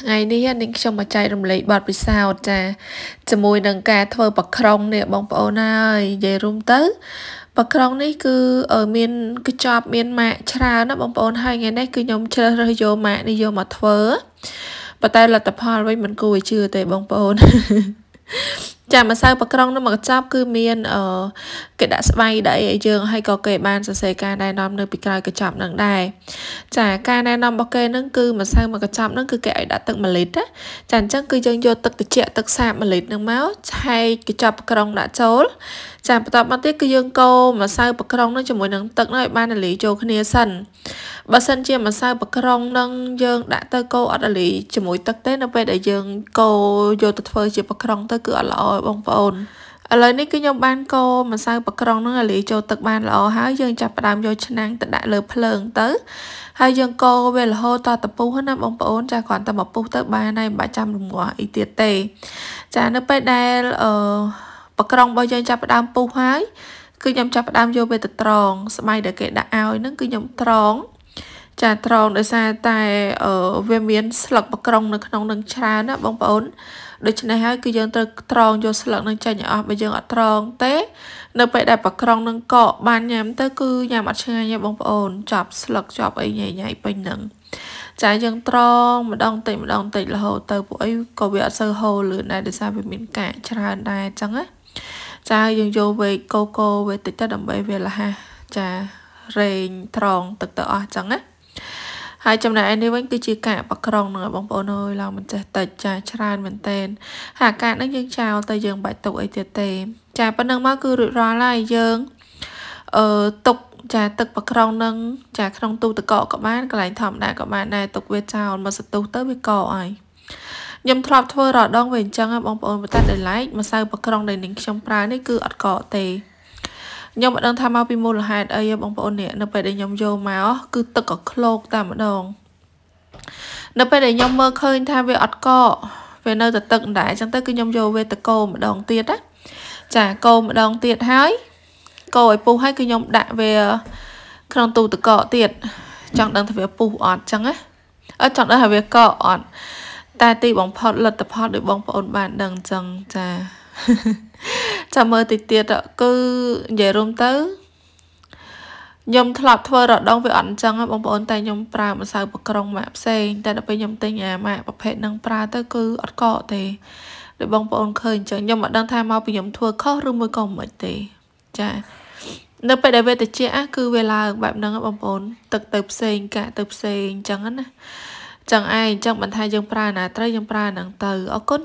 ថ្ងៃនេះនាងខ្ញុំមកចែករំលែកបទពិសោធន៍ចាជាមួយនឹងការធ្វើបក្រងនេះបងប្អូនហើយនិយាយរួមទៅបក្រងនេះគឺមានកញ្ចប់មានម៉ាកច្រើនណាបងប្អូនហើយថ្ងៃនេះគឺខ្ញុំជ្រើសរើសយកម៉ាកនេះយកមកធ្វើប៉ុន្តែលទ្ធផលវិញមិន គួរឲ្យជឿទេបងប្អូនចាម្សៅប្រក្រងនិងមកចប់គឺមានអឺគេដាក់ស្បៃដាក់អីឲ្យយើងហើយក៏គេបានសរសេរការណែនាំនៅពីក្រោយកញ្ចប់នឹងដែរចាការណែនាំរបស់គេនឹងគឺម្សៅមកកញ្ចប់នឹងគឺគេឲ្យដាក់ទឹកម្លិតណាចាអញ្ចឹងគឺយើងយកទឹកត្រជាក់ទឹកសាបម្លិតនឹងមកឆែកកញ្ចប់ប្រក្រងដាក់ចូល ចាបន្ទាប់មកទៀតគឺយើងកូរម្សៅប្រក្រងនឹងជាមួយនឹងទឹកនឹងឲ្យបានរលាយចូលគ្នាសិនបើសិនជាម្សៅបក្រងនឹងយើងដាក់ទៅកូរអត់អលីជាមួយទឹកទេនៅពេលដែលយើងកូរយកទៅធ្វើ ជាបក្រងទៅគឺអត់ល្អបងប្អូនឥឡូវនេះគឺខ្ញុំបានកូរម្សៅបក្រងនឹងឲ្យលាយចូលទឹកបានល្អហើយយើងចាប់ផ្ដើមយកឆ្នាំងទៅដាក់លើភ្លើងទៅហើយយើងកូរវារហូតដល់តពុះណាបងប្អូនចាគ្រាន់តែមកពុះទៅបានហើយមិនបាច់ចាំរងាស់អីទៀតទេចានៅពេលដែលអឺបក្រងរបស់យើងចាប់ផ្ដើមពុះហើយ គឺខ្ញុំចាប់ផ្ដើមយកវាទៅត្រងស្បៃដែលគេដាក់ឲ្យហ្នឹងគឺខ្ញុំត្រងចាត្រង់ដោយសារតែវាមានស្លឹកបក្រងនៅក្នុង នឹងច្រើនណាបងប្អូនដូច្នេះហើយគឺយើងត្រូវត្រងយកស្លឹកនឹងចេញឲ្យអស់បើយើងអត់ត្រង ទេ នៅពេលដែលបក្រង នឹងកកបានញ៉ាំទៅគឺញ៉ាំអត់ឆ្ងាញ់ទេបងប្អូនចាប់ស្លឹកចាប់អីញ៉ៃញ៉ៃពេញនឹងចាយើងត្រង ម្ដងតិចម្ដងតិចរហូតទៅ ពួកអីក៏វាអត់សូវហូរលឿនដែរដោយសារវាមាន កាកច្រើនដែរអញ្ចឹងណាចាយើងយកវែកកូកូវែកតិចទៅដើម្បីវាលះចារែងត្រងទឹកទៅអស់អញ្ចឹងណាហើយចំណែកឯនេះវិញគឺជាកាកបក្រងហ្នឹងបងប្អូនអើយឡើងមិនចេះតិចចាច្រើនមែនតែនហើយកាកហ្នឹងយើងចោលទៅយើងបាច់ទុកអីទៀតទេ ចាប៉ុណ្ណឹងមកគឺរួចរាល់ហើយយើងអឺទុកចាទឹកបក្រងនឹង ចាក្នុងទូទឹកកកក៏បានកន្លែងធម្មតាក៏បានដែរទុកវាចោលមកសតុះទៅវាកកហើយខ្ញុំធ្លាប់ធ្វើរដងវាអញ្ចឹងបងប្អូនប៉ុន្តែដែល like ម្សៅបក្រងដែលនាងខ្ញុំប្រើនេះគឺអត់កកទេខ្ញុំមិនដឹងថាមកពីមូលហេតុអីបងប្អូននេះនៅពេលដែលខ្ញុំយកមកគឺទឹកក៏ឃ្លោកតែម្ដងនៅពេលដែលខ្ញុំមើលឃើញ ថាវាអត់កកវានៅតែទឹកដែរអញ្ចឹងទៅគឺខ្ញុំយកវាទៅកោម្ដងទៀតណាចាកោម្ដងទៀតហើយកោឲ្យពុះហើយគឺខ្ញុំដាក់វាក្នុងទូទឹកកកទៀតចង់ដឹងថាវាពុះអត់អញ្ចឹងណាអត់ចង់ដឹងថាវាកកអត់តែទីបំផុតលទ្ធផលដោយបងប្អូនបានដឹងអញ្ចឹងចាចាំមើលតិចទៀតគឺនិយាយរួមទៅខ្ញុំធ្លាប់ធ្វើរដូវវាអត់អញ្ចឹងបងប្អូនតែខ្ញុំប្រើម្សៅបក្រុងម៉ាក់ផ្សេងតែដល់ពេលខ្ញុំទិញអាម៉ាក់ប្រភេទហ្នឹងប្រើទៅគឺអត់កកទេដូចបងប្អូនឃើញអញ្ចឹងខ្ញុំមិនដឹងថាមកពីខ្ញុំធ្វើខុសឬមួយក៏មិនទេចានៅពេលដែលវាតិចអាគឺវាឡើងបែបហ្នឹងបងប្អូនទឹកទៅផ្សេងកាក់ទៅផ្សេងអញ្ចឹងណាចឹងឯងចឹងមិនថាយើងប្រើណាត្រូវយើងប្រើហ្នឹងទៅអរគុណ